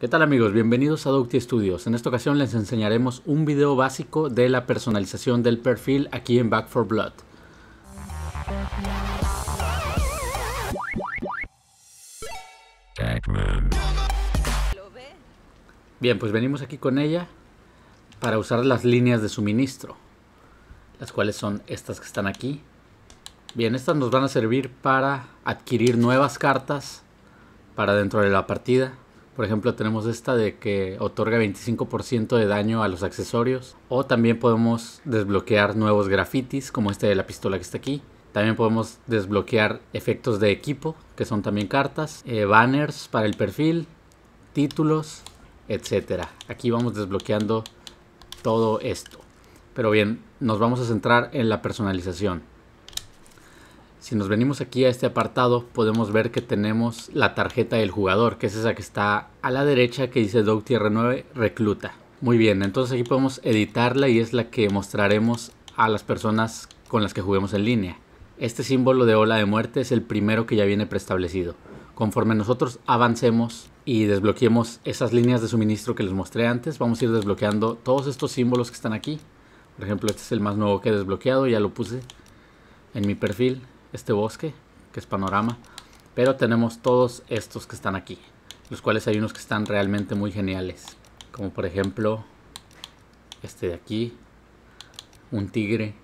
¿Qué tal amigos? Bienvenidos a Docti Studios. En esta ocasión les enseñaremos un video básico de la personalización del perfil aquí en Back for Blood. Bien, pues venimos aquí con ella para usar las líneas de suministro, las cuales son estas que están aquí. Bien, estas nos van a servir para adquirir nuevas cartas para dentro de la partida por ejemplo, tenemos esta de que otorga 25% de daño a los accesorios. O también podemos desbloquear nuevos grafitis, como este de la pistola que está aquí. También podemos desbloquear efectos de equipo, que son también cartas, eh, banners para el perfil, títulos, etc. Aquí vamos desbloqueando todo esto. Pero bien, nos vamos a centrar en la personalización. Si nos venimos aquí a este apartado, podemos ver que tenemos la tarjeta del jugador, que es esa que está a la derecha que dice Dog R9 Recluta. Muy bien, entonces aquí podemos editarla y es la que mostraremos a las personas con las que juguemos en línea. Este símbolo de ola de muerte es el primero que ya viene preestablecido. Conforme nosotros avancemos y desbloqueemos esas líneas de suministro que les mostré antes, vamos a ir desbloqueando todos estos símbolos que están aquí. Por ejemplo, este es el más nuevo que he desbloqueado, ya lo puse en mi perfil este bosque, que es panorama, pero tenemos todos estos que están aquí, los cuales hay unos que están realmente muy geniales, como por ejemplo este de aquí, un tigre,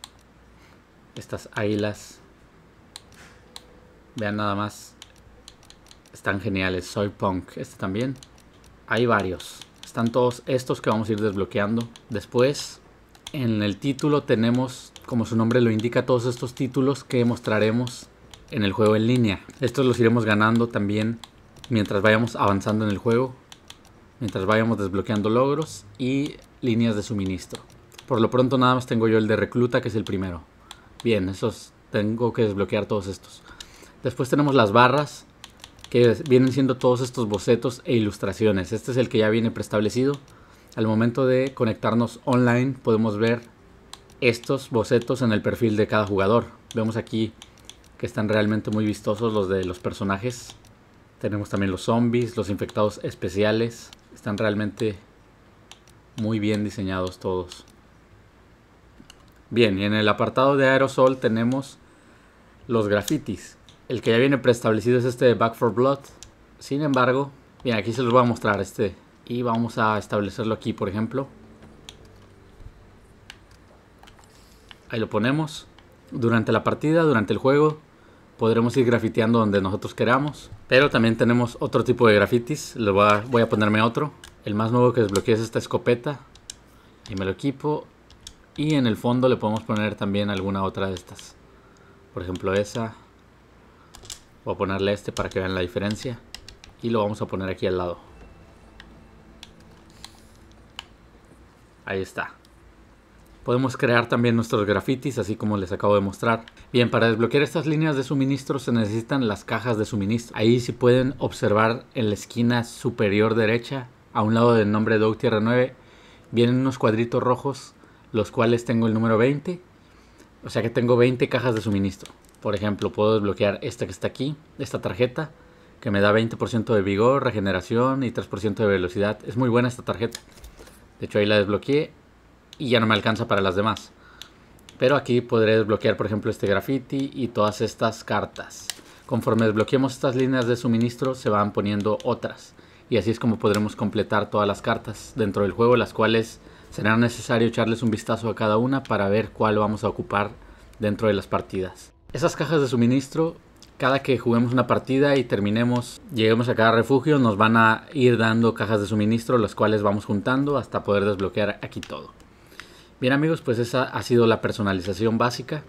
estas águilas, vean nada más, están geniales, soy punk, este también, hay varios, están todos estos que vamos a ir desbloqueando, después en el título tenemos como su nombre lo indica, todos estos títulos que mostraremos en el juego en línea. Estos los iremos ganando también mientras vayamos avanzando en el juego, mientras vayamos desbloqueando logros y líneas de suministro. Por lo pronto nada más tengo yo el de recluta, que es el primero. Bien, esos tengo que desbloquear todos estos. Después tenemos las barras, que vienen siendo todos estos bocetos e ilustraciones. Este es el que ya viene preestablecido. Al momento de conectarnos online podemos ver estos bocetos en el perfil de cada jugador. Vemos aquí que están realmente muy vistosos los de los personajes. Tenemos también los zombies, los infectados especiales. Están realmente muy bien diseñados todos. Bien, y en el apartado de aerosol tenemos los grafitis. El que ya viene preestablecido es este de Back for Blood. Sin embargo, bien, aquí se los voy a mostrar este. Y vamos a establecerlo aquí, por ejemplo. Ahí lo ponemos. Durante la partida, durante el juego, podremos ir grafiteando donde nosotros queramos. Pero también tenemos otro tipo de grafitis. le voy a, voy a ponerme otro. El más nuevo que desbloqueé es esta escopeta. Y me lo equipo. Y en el fondo le podemos poner también alguna otra de estas. Por ejemplo esa. Voy a ponerle este para que vean la diferencia. Y lo vamos a poner aquí al lado. Ahí está. Podemos crear también nuestros grafitis, así como les acabo de mostrar. Bien, para desbloquear estas líneas de suministro se necesitan las cajas de suministro. Ahí si pueden observar en la esquina superior derecha, a un lado del nombre Doug Tierra 9, vienen unos cuadritos rojos, los cuales tengo el número 20. O sea que tengo 20 cajas de suministro. Por ejemplo, puedo desbloquear esta que está aquí, esta tarjeta, que me da 20% de vigor, regeneración y 3% de velocidad. Es muy buena esta tarjeta. De hecho, ahí la desbloqueé y ya no me alcanza para las demás. Pero aquí podré desbloquear, por ejemplo, este graffiti y todas estas cartas. Conforme desbloqueemos estas líneas de suministro, se van poniendo otras. Y así es como podremos completar todas las cartas dentro del juego, las cuales será necesario echarles un vistazo a cada una para ver cuál vamos a ocupar dentro de las partidas. Esas cajas de suministro, cada que juguemos una partida y terminemos, lleguemos a cada refugio, nos van a ir dando cajas de suministro, las cuales vamos juntando hasta poder desbloquear aquí todo. Bien amigos, pues esa ha sido la personalización básica.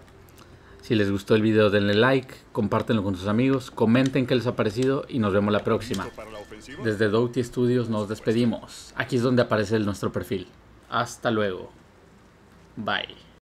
Si les gustó el video denle like, compártenlo con sus amigos, comenten qué les ha parecido y nos vemos la próxima. Desde Doughty Studios nos despedimos. Aquí es donde aparece nuestro perfil. Hasta luego. Bye.